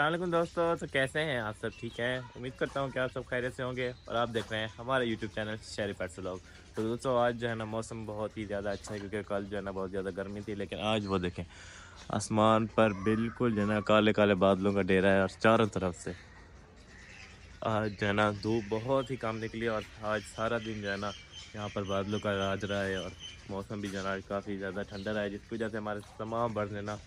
अल्लाम दोस्तों तो कैसे हैं आप सब ठीक हैं उम्मीद करता हूँ कि आप सब खैरियत से होंगे और आप देख रहे हैं हमारा यूट्यूब चैनल शहरी पैट लोग तो दोस्तों आज जो है ना मौसम बहुत ही ज़्यादा अच्छा है क्योंकि कल जो है ना बहुत ज़्यादा गर्मी थी लेकिन आज वो देखें आसमान पर बिल्कुल जो है ना काले काले बादलों का डेरा है और चारों तरफ से आज जो है ना धूप बहुत ही काम निकली और आज सारा दिन जो है ना यहाँ पर बादलों का राज रहा है और मौसम भी जो है ना काफ़ी ज़्यादा ठंडा रहा है जिसकी वजह से हमारे तमाम बर्ड ना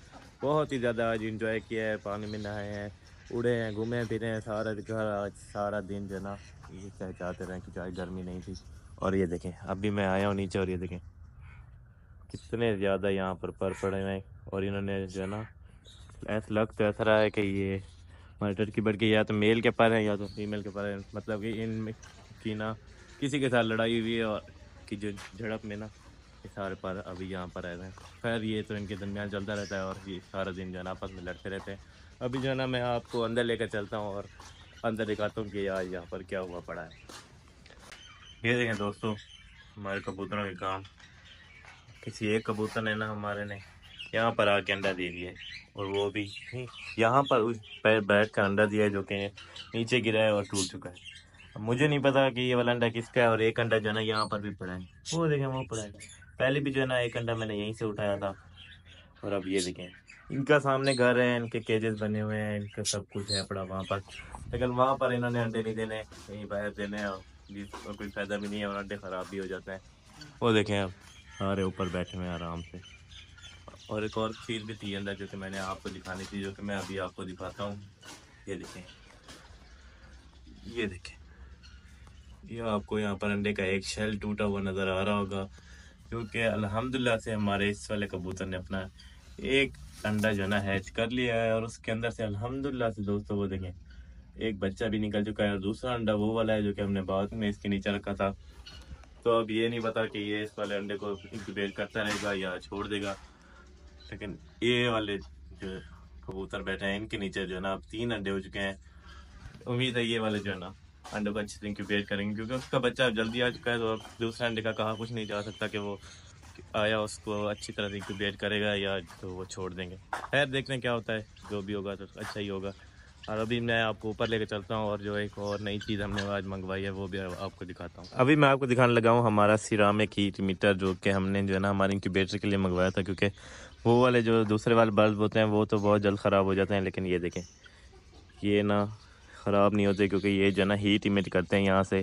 बहुत ही ज़्यादा आज इंजॉय किया है पानी में नहाए हैं उड़े हैं घूमे फिरे हैं सारा घर आज सारा दिन जो ना ये चाहते रहे कि आज गर्मी नहीं थी और ये देखें अभी मैं आया हूँ नीचे और ये देखें कितने ज़्यादा यहाँ पर पर पड़े हैं और इन्होंने जो है ना ऐसा लग तो ऐसा रहा है कि ये मटर की बढ़ के या तो मेल के पर हैं या तो फीमेल के पर हैं मतलब कि इन की ना किसी के साथ लड़ाई हुई है और कि जो झड़प में ना सारे पर अभी यहाँ पर रहे हैं खैर ये तो इनके दरमियान चलता रहता है और ये सारा दिन जो है आपस में लड़ते रहते हैं अभी जो है ना मैं आपको अंदर लेकर चलता हूँ और अंदर दिखाता हूँ कि यार यहाँ पर क्या हुआ पड़ा है ये देखें दोस्तों हमारे कबूतरों के काम किसी एक कबूतर ने ना हमारे ने यहाँ पर आके अंडा दे दिया और वो भी यहाँ पर उस पैर बैठ कर अंडा दिया जो कि नीचे गिरा है और टूट चुका है मुझे नहीं पता कि ये वाला अंडा किसका है और एक अंडा जो है ना यहाँ पर भी पड़ा है वो देखें वो पड़ा है पहले भी जो है ना एक अंडा मैंने यहीं से उठाया था और अब ये देखें इनका सामने घर है इनके केजेस बने हुए हैं इनका सब कुछ है अपना वहाँ पर लेकिन वहाँ पर इन्होंने अंडे नहीं देने कहीं बाहर देने और कोई फ़ायदा भी नहीं है और अंडे ख़राब भी हो जाते हैं वो देखें अब सारे ऊपर बैठे हुए हैं आराम से और एक और चीज़ भी थी अंदर जो कि मैंने आपको दिखानी थी जो कि मैं अभी आपको दिखाता हूँ ये देखें ये देखें ये आपको यहाँ पर अंडे का एक शेल टूटा हुआ नज़र आ रहा होगा क्योंकि अल्हम्दुलिल्लाह से हमारे इस वाले कबूतर ने अपना एक अंडा जो ना हैच कर लिया है और उसके अंदर से अल्हम्दुलिल्लाह से दोस्तों वो देखें एक बच्चा भी निकल चुका है और दूसरा अंडा वो वाला है जो कि हमने बाद में इसके नीचे रखा था तो अब ये नहीं पता कि ये इस वाले अंडे को इंक्यूबेट करता रहेगा या छोड़ देगा लेकिन ये वाले जो कबूतर बैठे हैं इनके नीचे जो है ना अब तीन अंडे हो चुके हैं उम्मीद है ये वाले जो है ना अंडे को अच्छे से इंक्यूबेट करेंगे क्योंकि उसका बच्चा जल्दी आ चुका है तो दूसरे अंडे का कहा कुछ नहीं जा सकता कि वो आया उसको अच्छी तरह से इंक्यूबेट करेगा या तो वो छोड़ देंगे खैर देखते हैं क्या होता है जो भी होगा तो अच्छा ही होगा और अभी मैं आपको ऊपर लेकर चलता हूँ और जो एक और नई चीज़ हमने आज मंगवाई है वो भी आपको दिखाता हूँ अभी मैं आपको दिखाने लगा हूँ हमारा सिरामिक हीट मीटर जो कि हमने जो है ना हमारे इंक्यूबेटर के लिए मंगवाया था क्योंकि वो वाले जो दूसरे वाले बल्ब होते हैं वो तो बहुत जल्द ख़राब हो जाते हैं लेकिन ये देखें ये ना ख़राब नहीं होते क्योंकि ये जो ना हीट इमेज करते हैं यहाँ से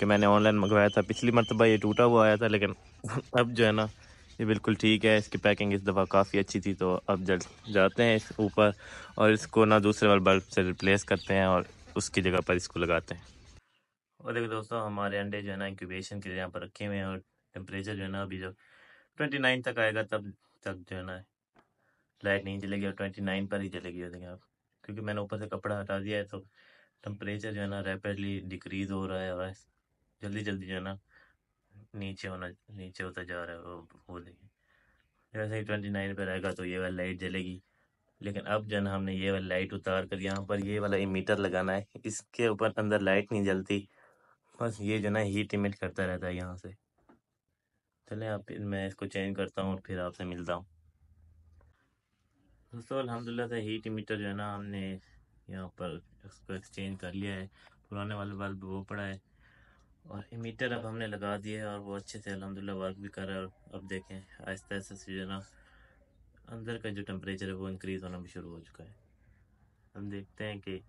कि मैंने ऑनलाइन मंगवाया था पिछली मरतबा ये टूटा हुआ आया था लेकिन अब जो है ना ये बिल्कुल ठीक है इसकी पैकिंग इस दफ़ा काफ़ी अच्छी थी तो अब जल जाते हैं इस ऊपर और इसको ना दूसरे वाले बल्ब से रिप्लेस करते हैं और उसकी जगह पर इसको लगाते हैं और देखो दोस्तों हमारे अंडे जो है ना इंक्यूबेशन के लिए यहाँ पर रखे हुए हैं और टेम्परेचर जो है ना अभी जो ट्वेंटी नाइन तक आएगा तब तक जो है ना लाइट नहीं जलेगी और ट्वेंटी नाइन पर ही जलेगी हो देखें आप क्योंकि मैंने ऊपर से कपड़ा हटा दिया है तो टम्परेचर जो है ना रेपिडली डिक्रीज हो रहा है और जल्दी जल्दी जो है ना नीचे होना नीचे होता जा रहा है वो वो देखिए जैसे ही ट्वेंटी नाइन पर रहेगा तो ये वाली लाइट जलेगी लेकिन अब जो है ना हमने ये वाली लाइट उतार कर यहाँ पर ये वाला इमीटर लगाना है इसके ऊपर अंदर लाइट नहीं जलती बस ये जो ना हीट इमिट करता रहता है यहाँ से चलें आप मैं इसको चेंज करता हूँ और फिर आपसे मिलता हूँ दोस्तों अलहमदिल्ला से हीट मीटर जो है ना हमने यहाँ पर उसको एक्सचेंज कर लिया है पुराने वाले बल्ब वो पड़ा है और मीटर अब हमने लगा दिया है और वो अच्छे से अलहमदिल्ला वर्क भी कर रहा है और अब देखें आहिस्ता आहिस्ता से जो है ना अंदर का जो टेम्परेचर है वो इंक्रीज़ होना भी शुरू हो चुका है हम देखते हैं कि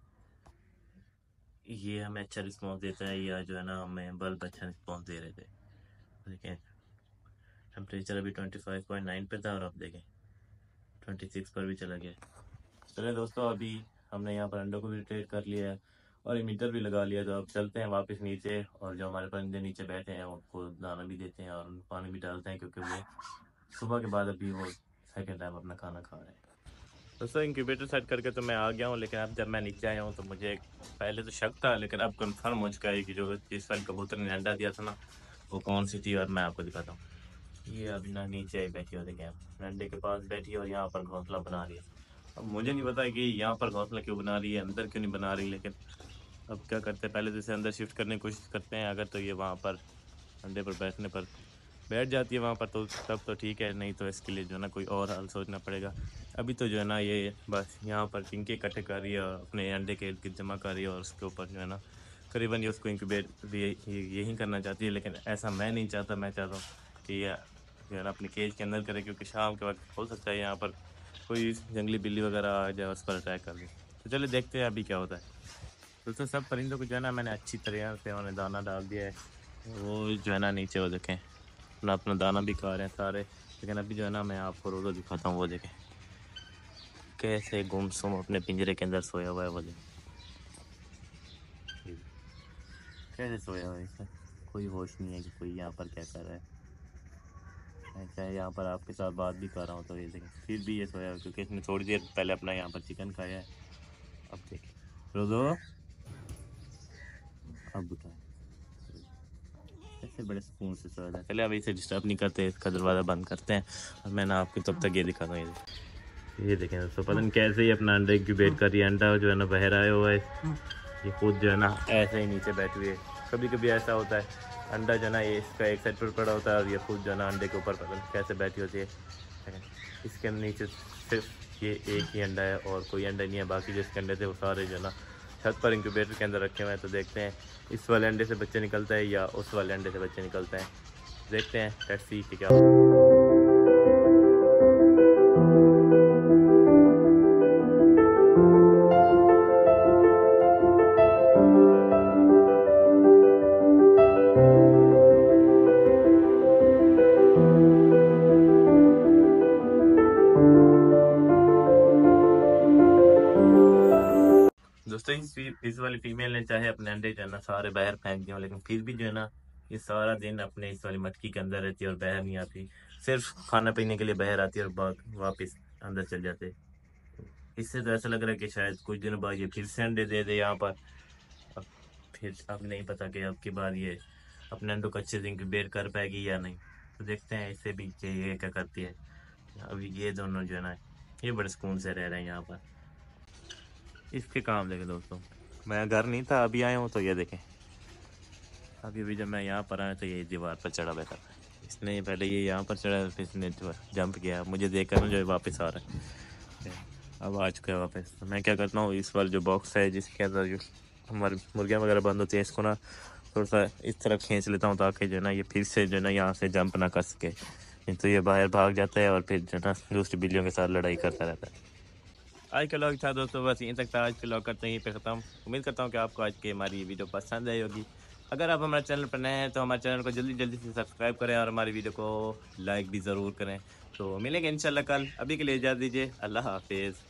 ये हमें अच्छा रिस्पॉन्स देता है या जो है ना हमें बल्ब अच्छा रिस्पॉन्स दे रहे थे देखें टेम्परेचर अभी ट्वेंटी फाइव पॉइंट नाइन पे था और अब देखें ट्वेंटी सिक्स पर भी चला गया चले दोस्तों अभी हमने यहाँ पर अंडों को भी ट्रेड कर लिया है और मीटर भी लगा लिया तो अब चलते हैं वापस नीचे और जो हमारे परिंदे नीचे बैठे हैं उनको दाना भी देते हैं और पानी भी डालते हैं क्योंकि वो सुबह के बाद अभी वो सेकेंड टाइम अपना खाना खा रहे हैं दोस्तों इंक्यूबेटर सेट करके तो मैं आ गया हूँ लेकिन अब जब मैं नीचे आया हूँ तो मुझे पहले तो शक था लेकिन अब कंफर्म हो चुका है कि जो जिस वाली कबूतर ने अंडा दिया था ना वो कौन सी थी और मैं आपको दिखाता हूँ ये अभी ना नीचे बैठी हो देखे डंडे के पास बैठी और यहाँ पर घोंसला बना रही है अब मुझे नहीं पता कि यहाँ पर घोंसला क्यों बना रही है अंदर क्यों नहीं बना रही लेकिन अब क्या करते हैं पहले जैसे तो अंदर शिफ्ट करने की कोशिश करते हैं अगर तो ये वहाँ पर अंडे पर बैठने पर बैठ जाती है वहाँ पर तो तब तो ठीक है नहीं तो इसके लिए जो है ना कोई और हल सोचना पड़ेगा अभी तो जो है ना ये बस यहाँ पर टिंके इकट्ठे कर रही है और अपने अंडे के इर्द जमा कर रही है और उसके ऊपर जो है ना करीबन ये उसको इंक्यूबेट यही करना चाहती है लेकिन ऐसा मैं नहीं चाहता मैं चाहता हूँ कि यह जो है ना अपनी केज के अंदर करें क्योंकि शाम के वक्त हो सकता है यहाँ पर कोई जंगली बिल्ली वगैरह आ जाए उस पर अटैक कर दें तो चलो देखते हैं अभी क्या होता है दोस्तों सब परिंदों को जो है ना मैंने अच्छी तरह से उन्होंने दाना डाल दिया है वो जो है ना नीचे वो देखें अपना अपना दाना भी खा रहे हैं सारे लेकिन अभी जो है ना मैं आपको रोज़ा दिखाता हूँ वो देखें कैसे गुम सुम अपने पिंजरे के अंदर सोया हुआ है वो देखें कैसे सोया हुआ है कोई होश नहीं है कि कोई यहाँ पर क्या कर रहा है चाहे यहाँ पर आपके साथ बात भी कर रहा हूँ तो ये देखें फिर भी ये सोया क्योंकि इसने थोड़ी देर पहले अपना यहाँ पर चिकन खाया है अब देखें रोज़ो अब बताए ऐसे बड़े सुकून से सोया था चले अब इसे डिस्टर्ब नहीं करते इसका दरवाज़ा बंद करते हैं और मैं ना आपको तब तक ये दिखा हूँ ये देखें दोस्तों पता नहीं कैसे ही अपना अंडा इंक्यूबेट कर रही है अंडा जो है ना बहराया हुआ है ये खुद जो है ना ऐसे ही नीचे बैठ हुई है कभी कभी ऐसा होता है अंडा जो ना ये इसका एक साइड पर पड़ा होता है और ये खुद जो अंडे के ऊपर कैसे बैठी होती है इसके नीचे सिर्फ ये एक ही अंडा है और कोई अंडा नहीं है बाकी जो इसके अंडे थे वो सारे जो ना छत पर इंक्यूबेटर के अंदर रखे हुए हैं तो देखते हैं इस वाले अंडे से बच्चे निकलते हैं या उस वाले अंडे से बच्चे निकलते हैं देखते हैं टैक्सी क्या कि दोस्तों इस इस वाली फीमेल ने चाहे अपने अंडे जो है ना सारे बाहर फेंक दिए लेकिन फिर भी जो है ना ये सारा दिन अपने इस वाली मटकी के अंदर रहती है और बाहर नहीं आती सिर्फ खाना पीने के लिए बाहर आती है और वापस अंदर चल जाते इससे तो ऐसा लग रहा है कि शायद कुछ दिनों बाद ये फिर से अंडे दे दे यहाँ पर अब फिर अब नहीं पता कि अब की बार ये अपने अंडों को अच्छे से इंक्यूबेट कर पाएगी या नहीं तो देखते हैं इससे भी ये क्या करती है अभी ये दोनों जो है ना ये बड़े सुकून से रह रहे हैं यहाँ पर इसके काम देखे दोस्तों मैं घर नहीं था अभी आया हूँ तो ये देखें अभी अभी जब मैं यहाँ पर आया तो ये दीवार पर चढ़ा बैठा इसने पहले ये यहाँ पर चढ़ा फिर इसने जंप किया मुझे देख कर जो है वापस आ रहा है अब आ चुका है वापस तो मैं क्या करता हूँ इस वाला जो बॉक्स है जिसके अंदर जो हमारी मुर्गियाँ वगैरह बंद होती है इसको ना थोड़ा सा इस तरफ खींच लेता हूँ ताकि जो है ना ये फिर से जो है ना यहाँ से जंप ना कर सके नहीं तो ये बाहर भाग जाता है और फिर जो है ना दूसरी बिल्लियों के साथ लड़ाई करता रहता है आज का लॉग था दोस्तों बस यहीं तक था आज के लॉग करते हैं पे ख़त्म उम्मीद करता हूँ कि आपको आज की हमारी वीडियो पसंद आई होगी अगर आप हमारे चैनल पर नए हैं तो हमारे चैनल को जल्दी जल्दी से सब्सक्राइब करें और हमारी वीडियो को लाइक भी ज़रूर करें तो मिलेंगे इंशाल्लाह कल अभी के लिए इजाज़त दीजिए अल्लाह हाफिज़